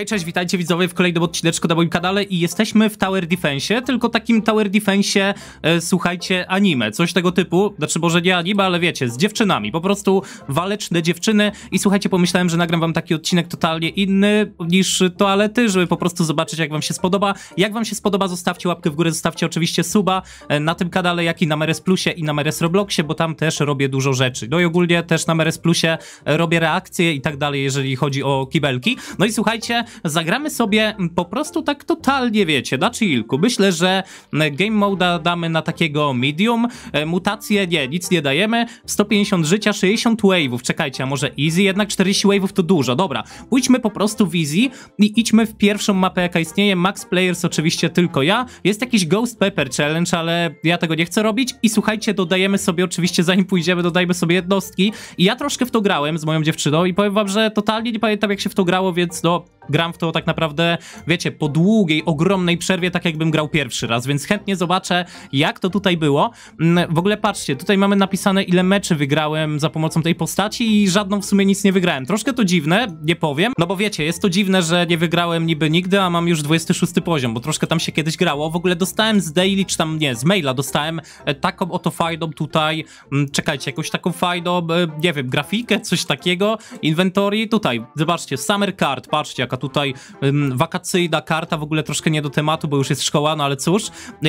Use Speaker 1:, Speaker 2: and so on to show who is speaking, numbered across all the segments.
Speaker 1: Hej, cześć, witajcie widzowie w kolejnym odcineczku na moim kanale i jesteśmy w Tower Defense, tylko takim Tower Defense, e, słuchajcie, anime, coś tego typu, znaczy może nie anime, ale wiecie, z dziewczynami, po prostu waleczne dziewczyny i słuchajcie, pomyślałem, że nagram wam taki odcinek totalnie inny niż toalety, żeby po prostu zobaczyć jak wam się spodoba. Jak wam się spodoba, zostawcie łapkę w górę, zostawcie oczywiście suba e, na tym kanale, jak i na Meres Plusie i na Meres Robloxie, bo tam też robię dużo rzeczy. No i ogólnie też na Meres Plusie e, robię reakcje i tak dalej, jeżeli chodzi o kibelki. No i słuchajcie, zagramy sobie po prostu tak totalnie, wiecie, na chillku. Myślę, że game mode damy na takiego medium, e, mutacje nie, nic nie dajemy, 150 życia, 60 wave'ów, czekajcie, a może easy? Jednak 40 wave'ów to dużo, dobra. Pójdźmy po prostu w easy i idźmy w pierwszą mapę, jaka istnieje, max players oczywiście tylko ja. Jest jakiś Ghost Pepper Challenge, ale ja tego nie chcę robić i słuchajcie, dodajemy sobie oczywiście, zanim pójdziemy, dodajmy sobie jednostki i ja troszkę w to grałem z moją dziewczyną i powiem wam, że totalnie nie pamiętam jak się w to grało, więc no gram w to tak naprawdę, wiecie, po długiej, ogromnej przerwie, tak jakbym grał pierwszy raz, więc chętnie zobaczę, jak to tutaj było. Mm, w ogóle patrzcie, tutaj mamy napisane, ile meczy wygrałem za pomocą tej postaci i żadną w sumie nic nie wygrałem. Troszkę to dziwne, nie powiem, no bo wiecie, jest to dziwne, że nie wygrałem niby nigdy, a mam już 26 poziom, bo troszkę tam się kiedyś grało. W ogóle dostałem z daily, czy tam nie, z maila dostałem e, taką oto fajną tutaj, mm, czekajcie, jakąś taką fajną, e, nie wiem, grafikę, coś takiego, inventory, tutaj, zobaczcie, summer card, patrzcie, taka tutaj ym, wakacyjna karta, w ogóle troszkę nie do tematu, bo już jest szkoła, no ale cóż.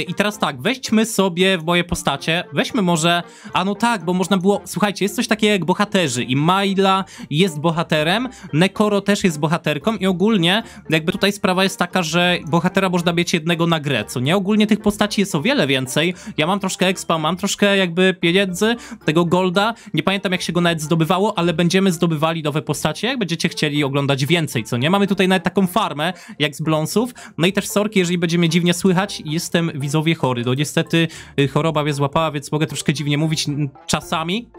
Speaker 1: I teraz tak, weźmy sobie w moje postacie, weźmy może, a no tak, bo można było, słuchajcie, jest coś takiego jak bohaterzy i Maila jest bohaterem, Nekoro też jest bohaterką i ogólnie jakby tutaj sprawa jest taka, że bohatera można mieć jednego na grę, co nie? Ogólnie tych postaci jest o wiele więcej, ja mam troszkę expa, mam troszkę jakby pieniędzy, tego golda, nie pamiętam jak się go nawet zdobywało, ale będziemy zdobywali nowe postacie, jak będziecie chcieli oglądać więcej, co nie? Mamy tutaj nawet taką farmę, jak z blonsów. No i też sorki, jeżeli będzie mnie dziwnie słychać, jestem widzowie chory. No niestety y, choroba mnie złapała, więc mogę troszkę dziwnie mówić czasami,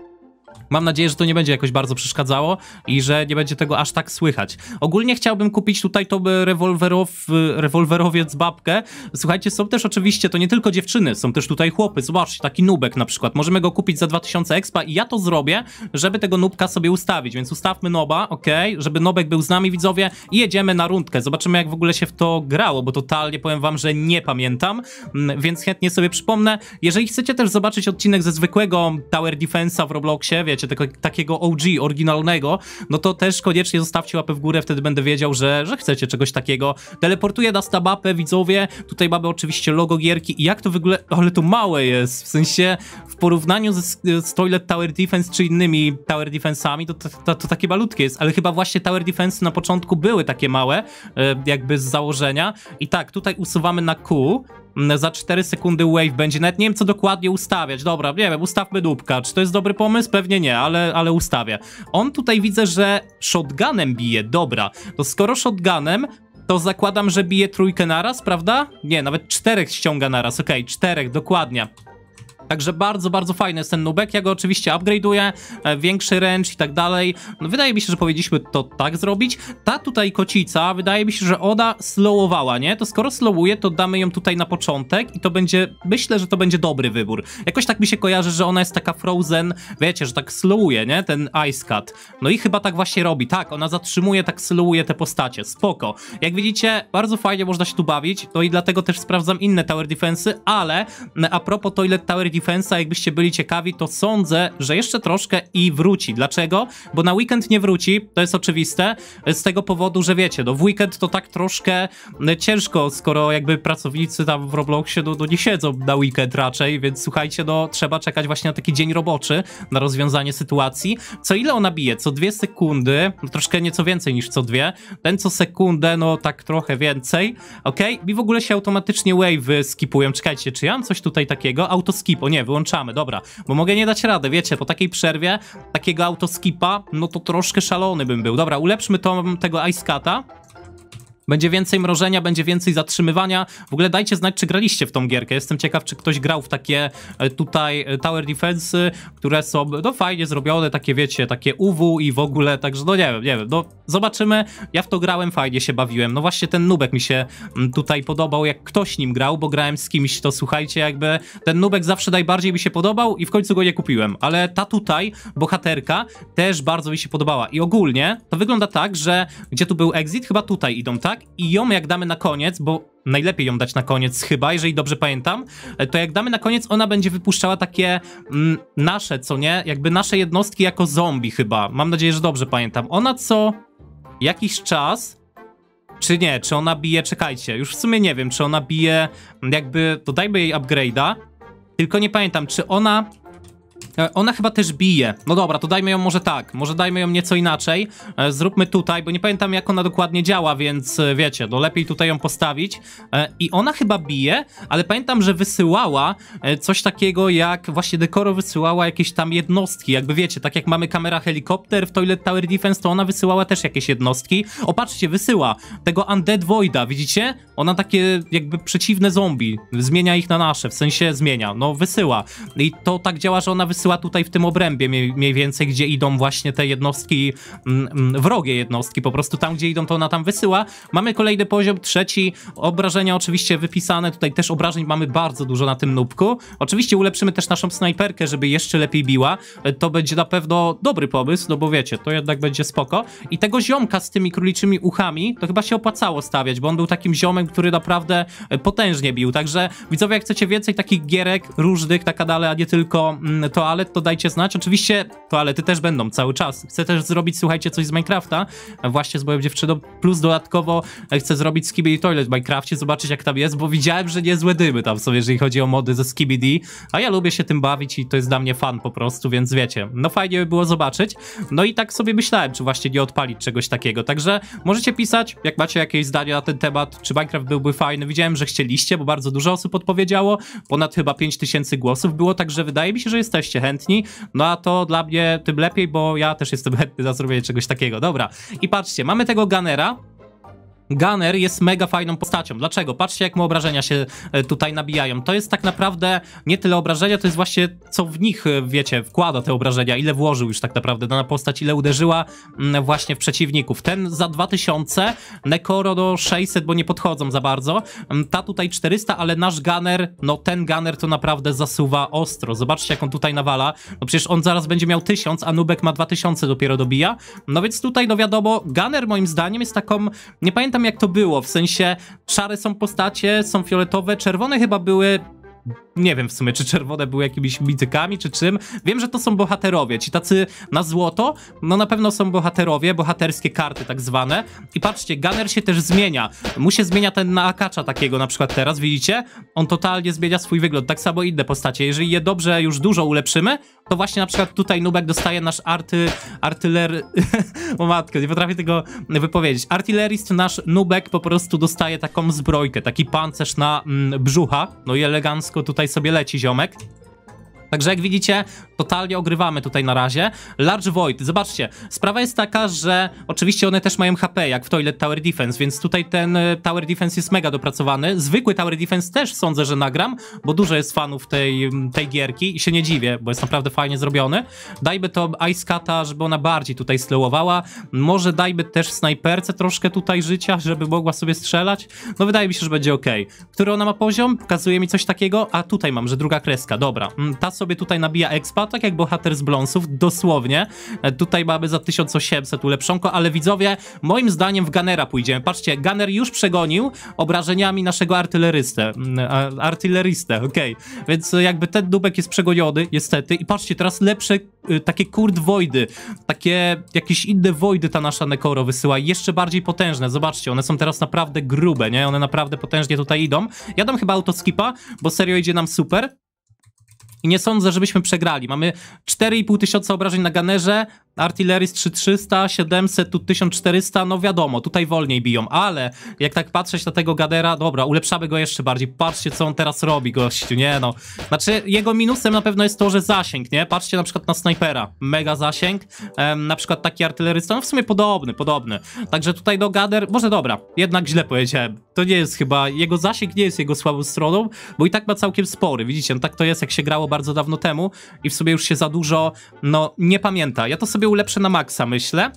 Speaker 1: Mam nadzieję, że to nie będzie jakoś bardzo przeszkadzało i że nie będzie tego aż tak słychać. Ogólnie chciałbym kupić tutaj to rewolwerow, rewolwerowiec babkę. Słuchajcie, są też oczywiście, to nie tylko dziewczyny, są też tutaj chłopy. Zobaczcie, taki nubek na przykład. Możemy go kupić za 2000 expa i ja to zrobię, żeby tego nubka sobie ustawić. Więc ustawmy noba, ok? Żeby nobek był z nami, widzowie. I jedziemy na rundkę. Zobaczymy, jak w ogóle się w to grało, bo totalnie powiem wam, że nie pamiętam, mm, więc chętnie sobie przypomnę. Jeżeli chcecie też zobaczyć odcinek ze zwykłego Tower Defense'a w Robloxie, wiecie, tego, takiego OG, oryginalnego, no to też koniecznie zostawcie łapę w górę, wtedy będę wiedział, że, że chcecie czegoś takiego. Teleportuję nas na widzowie, tutaj mamy oczywiście logo gierki i jak to wygląda, ale to małe jest, w sensie w porównaniu z, z Toilet Tower Defense czy innymi Tower Defense'ami, to, to, to takie malutkie jest, ale chyba właśnie Tower Defense na początku były takie małe, e, jakby z założenia. I tak, tutaj usuwamy na Q, za 4 sekundy wave będzie. Nawet nie wiem, co dokładnie ustawiać. Dobra, nie wiem, ustawmy dupka. Czy to jest dobry pomysł? Pewnie nie, ale, ale ustawię. On tutaj widzę, że shotgunem bije. Dobra, to skoro shotgunem, to zakładam, że bije trójkę naraz, prawda? Nie, nawet czterech ściąga naraz. Okej, okay, czterech, dokładnie. Także bardzo, bardzo fajny jest ten nubek. Ja go oczywiście upgrade'uję, e, większy ręcz i tak dalej. No, wydaje mi się, że powinniśmy to tak zrobić. Ta tutaj kocica, wydaje mi się, że ona slowowała, nie? To skoro slowuje, to damy ją tutaj na początek i to będzie, myślę, że to będzie dobry wybór. Jakoś tak mi się kojarzy, że ona jest taka frozen, wiecie, że tak slowuje, nie? Ten ice cut. No i chyba tak właśnie robi. Tak, ona zatrzymuje, tak slowuje te postacie. Spoko. Jak widzicie, bardzo fajnie można się tu bawić, no i dlatego też sprawdzam inne tower defensy, ale mm, a propos to ile tower Defensa, jakbyście byli ciekawi, to sądzę, że jeszcze troszkę i wróci. Dlaczego? Bo na weekend nie wróci, to jest oczywiste, z tego powodu, że wiecie, no w weekend to tak troszkę ciężko, skoro jakby pracownicy tam w Robloxie no, no nie siedzą na weekend raczej, więc słuchajcie, no trzeba czekać właśnie na taki dzień roboczy, na rozwiązanie sytuacji. Co ile ona bije? Co dwie sekundy, no, troszkę nieco więcej niż co dwie, ten co sekundę, no tak trochę więcej, ok? I w ogóle się automatycznie wave skipują. Czekajcie, czy ja mam coś tutaj takiego? Autoskip o nie, wyłączamy, dobra. Bo mogę nie dać rady, wiecie, po takiej przerwie, takiego autoskipa, no to troszkę szalony bym był. Dobra, ulepszmy to, tego Ice Cata. Będzie więcej mrożenia, będzie więcej zatrzymywania. W ogóle dajcie znać, czy graliście w tą gierkę. Jestem ciekaw, czy ktoś grał w takie e, tutaj e, tower defense, które są no fajnie zrobione, takie wiecie, takie UW i w ogóle, także no nie wiem, nie wiem, no zobaczymy. Ja w to grałem, fajnie się bawiłem. No właśnie ten nubek mi się mm, tutaj podobał, jak ktoś nim grał, bo grałem z kimś, to słuchajcie, jakby ten nubek zawsze najbardziej mi się podobał i w końcu go nie kupiłem. Ale ta tutaj, bohaterka, też bardzo mi się podobała. I ogólnie to wygląda tak, że gdzie tu był exit? Chyba tutaj idą, tak? tak? I ją jak damy na koniec, bo najlepiej ją dać na koniec chyba, jeżeli dobrze pamiętam, e, to jak damy na koniec, ona będzie wypuszczała takie mm, nasze, co nie? Jakby nasze jednostki jako zombie chyba. Mam nadzieję, że dobrze pamiętam. Ona co jakiś czas czy nie, czy ona bije, czekajcie, już w sumie nie wiem, czy ona bije, mm, jakby, dodajmy jej upgrade'a, tylko nie pamiętam, czy ona E, ona chyba też bije. No dobra, to dajmy ją może tak. Może dajmy ją nieco inaczej. E, zróbmy tutaj, bo nie pamiętam jak ona dokładnie działa, więc e, wiecie, no lepiej tutaj ją postawić. I ona chyba bije, ale pamiętam, że wysyłała coś takiego jak właśnie dekoro wysyłała jakieś tam jednostki. Jakby wiecie, tak jak mamy kamera helikopter w Toilet Tower Defense, to ona wysyłała też jakieś jednostki. O, patrzcie, wysyła tego Undead Voida, widzicie? Ona takie jakby przeciwne zombie. Zmienia ich na nasze, w sensie zmienia. No wysyła. I to tak działa, że ona wysyła wysyła tutaj w tym obrębie mniej, mniej więcej, gdzie idą właśnie te jednostki, mm, mm, wrogie jednostki, po prostu tam, gdzie idą, to ona tam wysyła. Mamy kolejny poziom, trzeci, obrażenia oczywiście wypisane, tutaj też obrażeń mamy bardzo dużo na tym nubku. Oczywiście ulepszymy też naszą snajperkę, żeby jeszcze lepiej biła, to będzie na pewno dobry pomysł, no bo wiecie, to jednak będzie spoko. I tego ziomka z tymi króliczymi uchami, to chyba się opłacało stawiać, bo on był takim ziomem, który naprawdę e, potężnie bił, także widzowie, jak chcecie więcej takich gierek różnych na kanale, a nie tylko mm, to toalet, to dajcie znać. Oczywiście toalety też będą cały czas. Chcę też zrobić, słuchajcie, coś z Minecrafta, właśnie z moją dziewczyną, plus dodatkowo e, chcę zrobić Skibidi Toilet w Minecrafcie, zobaczyć jak tam jest, bo widziałem, że niezłe dymy tam są, jeżeli chodzi o mody ze Skibidi, a ja lubię się tym bawić i to jest dla mnie fan po prostu, więc wiecie, no fajnie by było zobaczyć. No i tak sobie myślałem, czy właśnie nie odpalić czegoś takiego, także możecie pisać, jak macie jakieś zdanie na ten temat, czy Minecraft byłby fajny. Widziałem, że chcieliście, bo bardzo dużo osób odpowiedziało, ponad chyba 5000 głosów było, także wydaje mi się, że jesteście chętni, no a to dla mnie tym lepiej, bo ja też jestem chętny za zrobienie czegoś takiego. Dobra, i patrzcie, mamy tego Gunnera, Gunner jest mega fajną postacią. Dlaczego? Patrzcie, jak mu obrażenia się e, tutaj nabijają. To jest tak naprawdę nie tyle obrażenia, to jest właśnie co w nich, e, wiecie, wkłada te obrażenia, ile włożył już tak naprawdę dana postać, ile uderzyła właśnie w przeciwników. Ten za 2000, Nekoro do 600, bo nie podchodzą za bardzo. Ta tutaj 400, ale nasz Gunner, no ten Gunner to naprawdę zasuwa ostro. Zobaczcie, jak on tutaj nawala. No przecież on zaraz będzie miał 1000, a Nubek ma 2000 dopiero dobija. No więc tutaj, no wiadomo, Gunner moim zdaniem jest taką, nie pamiętam pamiętam jak to było, w sensie szare są postacie, są fioletowe, czerwone chyba były nie wiem w sumie, czy czerwone były jakimiś mitykami, czy czym. Wiem, że to są bohaterowie. Ci tacy na złoto, no na pewno są bohaterowie, bohaterskie karty tak zwane. I patrzcie, Gunner się też zmienia. Mu się zmienia ten na Akacza takiego na przykład teraz, widzicie? On totalnie zmienia swój wygląd, tak samo inne postacie. Jeżeli je dobrze już dużo ulepszymy, to właśnie na przykład tutaj Nubek dostaje nasz arty, artyler... o matko, nie potrafię tego wypowiedzieć. Artylerist nasz Nubek po prostu dostaje taką zbrojkę, taki pancerz na mm, brzucha, no i elegancko tutaj sobie leci ziomek. Także jak widzicie, totalnie ogrywamy tutaj na razie. Large Void, zobaczcie, sprawa jest taka, że oczywiście one też mają HP, jak w Toilet Tower Defense, więc tutaj ten e, Tower Defense jest mega dopracowany. Zwykły Tower Defense też sądzę, że nagram, bo dużo jest fanów tej, tej gierki i się nie dziwię, bo jest naprawdę fajnie zrobiony. Dajby to Ice Cata, żeby ona bardziej tutaj slowowała. Może dajby też snajperce troszkę tutaj życia, żeby mogła sobie strzelać. No wydaje mi się, że będzie ok. Który ona ma poziom? Pokazuje mi coś takiego. A tutaj mam, że druga kreska, dobra. Mm, ta, sobie tutaj nabija expa, tak jak bohater z Blonsów, dosłownie. E, tutaj mamy za 1800 ulepszonko, ale widzowie, moim zdaniem w Gunnera pójdziemy. Patrzcie, Gunner już przegonił obrażeniami naszego artylerystę. Mm, artylerystę, okej. Okay. Więc jakby ten dubek jest przegoniony, niestety. I patrzcie, teraz lepsze y, takie kurd wojdy, takie jakieś inne wojdy ta nasza Nekoro wysyła, jeszcze bardziej potężne, zobaczcie, one są teraz naprawdę grube, nie, one naprawdę potężnie tutaj idą, ja dam chyba autoskipa, bo serio idzie nam super, i nie sądzę, żebyśmy przegrali. Mamy 4,5 tysiąca obrażeń na Ganerze, Artillerist 3300, 700, tu 1400, no wiadomo, tutaj wolniej biją, ale jak tak patrzeć na tego gadera, dobra, ulepszamy go jeszcze bardziej, patrzcie co on teraz robi, gościu, nie no. Znaczy, jego minusem na pewno jest to, że zasięg, nie? Patrzcie na przykład na snajpera, mega zasięg, na przykład taki artylerysta, no w sumie podobny, podobny. Także tutaj do Gadera, gader, może dobra, jednak źle powiedziałem, to nie jest chyba, jego zasięg nie jest jego słabą stroną, bo i tak ma całkiem spory, widzicie, no tak to jest, jak się grało bardzo dawno temu i w sumie już się za dużo, no, nie pamięta. Ja to sobie był lepszy na maksa, myślę.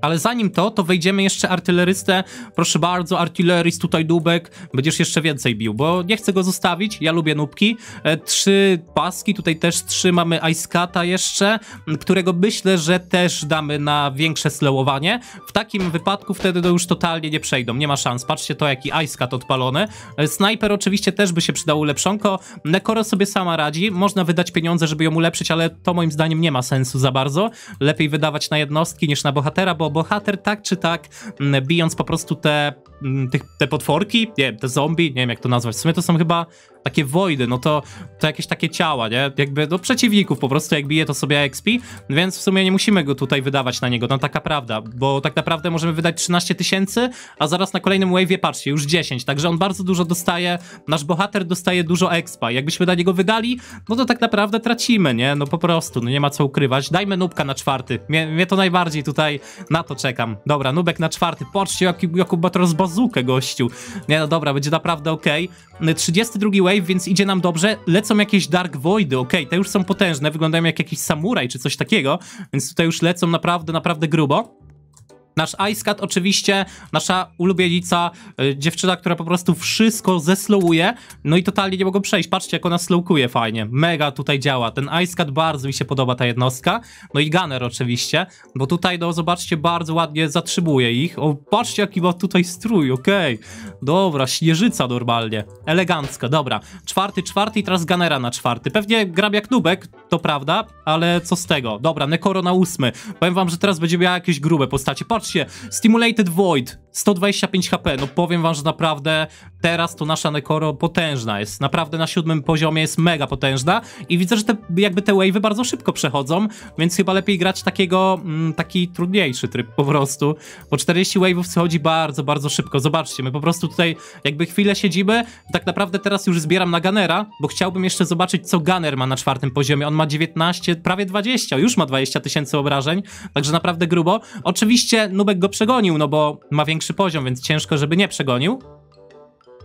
Speaker 1: Ale zanim to, to wejdziemy jeszcze artylerystę. Proszę bardzo, artylerist, tutaj dubek. Będziesz jeszcze więcej bił, bo nie chcę go zostawić. Ja lubię nubki. E, trzy paski, tutaj też trzy. Mamy Ice Cata jeszcze, którego myślę, że też damy na większe slowowanie. W takim wypadku wtedy to już totalnie nie przejdą. Nie ma szans. Patrzcie to, jaki Ice Cat odpalony. E, Sniper oczywiście też by się przydał lepszonko. Nekoro sobie sama radzi. Można wydać pieniądze, żeby ją ulepszyć, ale to moim zdaniem nie ma sensu za bardzo. Lepiej wydawać na jednostki niż na bohatera, bo bo bohater tak czy tak, mm, bijąc po prostu te, mm, te, te potworki, nie, te zombie, nie wiem jak to nazwać, w sumie to są chyba takie wojny, no to, to jakieś takie ciała, nie? Jakby do no, przeciwników po prostu, jak bije to sobie XP, więc w sumie nie musimy go tutaj wydawać na niego, no taka prawda, bo tak naprawdę możemy wydać 13 tysięcy, a zaraz na kolejnym wave'ie, patrzcie, już 10, także on bardzo dużo dostaje, nasz bohater dostaje dużo expa, jakbyśmy na niego wydali, no to tak naprawdę tracimy, nie? No po prostu, no nie ma co ukrywać, dajmy nubka na czwarty, mnie, mnie to najbardziej tutaj, na to czekam, dobra, nubek na czwarty, patrzcie, jak jaką batros bazukę gościu, nie, no dobra, będzie naprawdę ok. 32 wave Wave, więc idzie nam dobrze. Lecą jakieś Dark Voidy, okej, okay, te już są potężne, wyglądają jak jakiś samuraj czy coś takiego, więc tutaj już lecą naprawdę, naprawdę grubo. Nasz Icecat oczywiście, nasza ulubienica, y, dziewczyna, która po prostu wszystko zeslowuje, no i totalnie nie mogą przejść. Patrzcie, jak ona slowkuje fajnie. Mega tutaj działa. Ten Icecat bardzo mi się podoba ta jednostka. No i Gunner oczywiście, bo tutaj, no zobaczcie, bardzo ładnie zatrzymuje ich. O, patrzcie, jaki ma tutaj strój, okej. Okay. Dobra, śnieżyca normalnie. Elegancka, dobra. Czwarty, czwarty i teraz Gunnera na czwarty. Pewnie gram jak nubek, to prawda, ale co z tego. Dobra, Nekoro na ósmy. Powiem wam, że teraz będzie miała jakieś grube postacie. Zobaczcie, Stimulated Void, 125 HP, no powiem wam, że naprawdę teraz to nasza Nekoro potężna jest, naprawdę na siódmym poziomie jest mega potężna i widzę, że te, jakby te wave'y bardzo szybko przechodzą, więc chyba lepiej grać takiego, mm, taki trudniejszy tryb po prostu, bo 40 wave'ów schodzi bardzo, bardzo szybko, zobaczcie, my po prostu tutaj jakby chwilę siedzimy, tak naprawdę teraz już zbieram na Gunnera, bo chciałbym jeszcze zobaczyć, co Gunner ma na czwartym poziomie, on ma 19, prawie 20, już ma 20 tysięcy obrażeń, także naprawdę grubo, oczywiście Nubek go przegonił, no bo ma większy poziom, więc ciężko, żeby nie przegonił.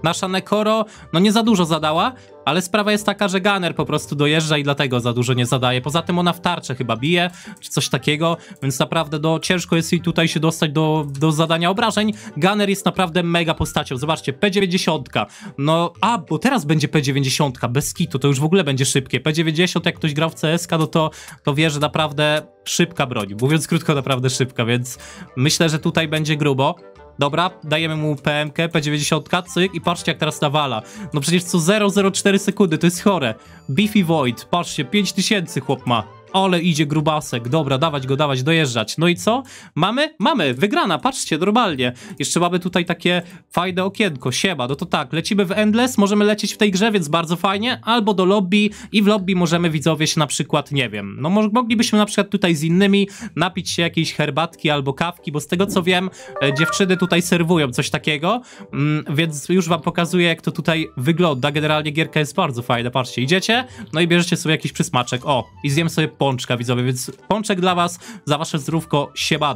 Speaker 1: Nasza Nekoro, no nie za dużo zadała, ale sprawa jest taka, że Gunner po prostu dojeżdża i dlatego za dużo nie zadaje. Poza tym ona w tarczę chyba bije, czy coś takiego, więc naprawdę do, no, ciężko jest jej tutaj się dostać do, do zadania obrażeń. Gunner jest naprawdę mega postacią. Zobaczcie, P90. No, a, bo teraz będzie P90, bez kitu, to już w ogóle będzie szybkie. P90, jak ktoś grał w CSK, no to, to wie, że naprawdę szybka broń. Mówiąc krótko, naprawdę szybka, więc myślę, że tutaj będzie grubo. Dobra, dajemy mu PMK, P90, cyk i patrzcie jak teraz nawala. No przecież co 0,04 sekundy, to jest chore. Beefy Void, patrzcie, 5000 chłop ma ole idzie grubasek, dobra, dawać go, dawać, dojeżdżać. No i co? Mamy? Mamy, wygrana, patrzcie, normalnie. Jeszcze mamy tutaj takie fajne okienko, sieba, no to tak, lecimy w Endless, możemy lecieć w tej grze, więc bardzo fajnie, albo do lobby i w lobby możemy widzowie się na przykład, nie wiem, no moglibyśmy na przykład tutaj z innymi napić się jakiejś herbatki albo kawki, bo z tego co wiem, e, dziewczyny tutaj serwują coś takiego, mm, więc już wam pokazuję, jak to tutaj wygląda. Generalnie gierka jest bardzo fajna, patrzcie, idziecie, no i bierzecie sobie jakiś przysmaczek, o, i zjem sobie po Pączka, widzowie, więc Pączek dla was, za wasze zdrówko, bada.